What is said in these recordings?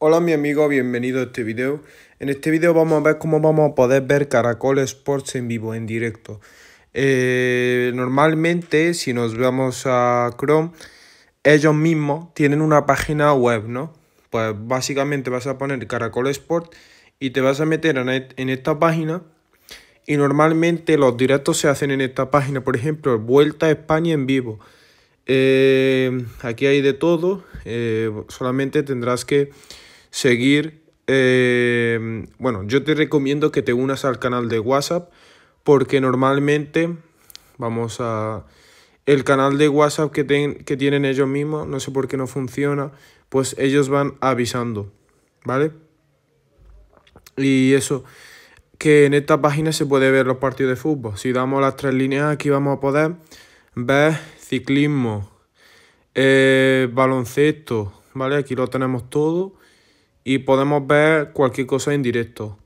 Hola mi amigo, bienvenido a este video. En este video vamos a ver cómo vamos a poder ver Caracol Sports en vivo, en directo. Eh, normalmente, si nos vamos a Chrome, ellos mismos tienen una página web, ¿no? Pues básicamente vas a poner Caracol Sports y te vas a meter en esta página. Y normalmente los directos se hacen en esta página. Por ejemplo, Vuelta a España en vivo. Eh, aquí hay de todo. Eh, solamente tendrás que seguir, eh, bueno, yo te recomiendo que te unas al canal de WhatsApp porque normalmente, vamos a, el canal de WhatsApp que, tienen ellos mismos, no sé por qué no funciona, pues ellos van avisando, ¿vale? Y eso, que en esta página se puede ver los partidos de fútbol. Si damos las tres líneas, aquí vamos a poder ver ciclismo, eh, baloncesto, ¿vale? Aquí lo tenemos todo. Y podemos ver cualquier cosa en directo,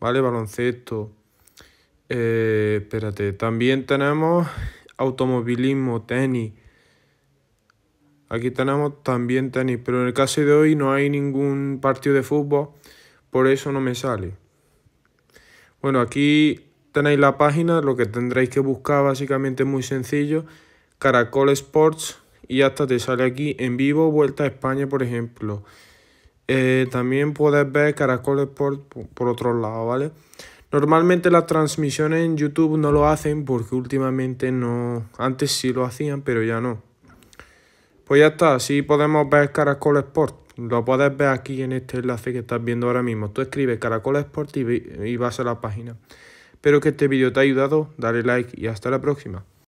¿vale? Baloncesto. Eh, espérate, también tenemos automovilismo, tenis. Aquí tenemos también tenis, pero en el caso de hoy no hay ningún partido de fútbol, por eso no me sale. Bueno, aquí tenéis la página, lo que tendréis que buscar básicamente es muy sencillo, Caracol Sports, y hasta te sale aquí en vivo, Vuelta a España, por ejemplo. Eh, también puedes ver Caracol Sport por, otro lado, ¿vale? Normalmente las transmisiones en YouTube no lo hacen porque últimamente no... Antes sí lo hacían, pero ya no. Pues ya está, así podemos ver Caracol Sport. Lo puedes ver aquí en este enlace que estás viendo ahora mismo. Tú escribes Caracol Sport y, y vas a la página. Espero que este vídeo te haya ayudado. Dale like y hasta la próxima.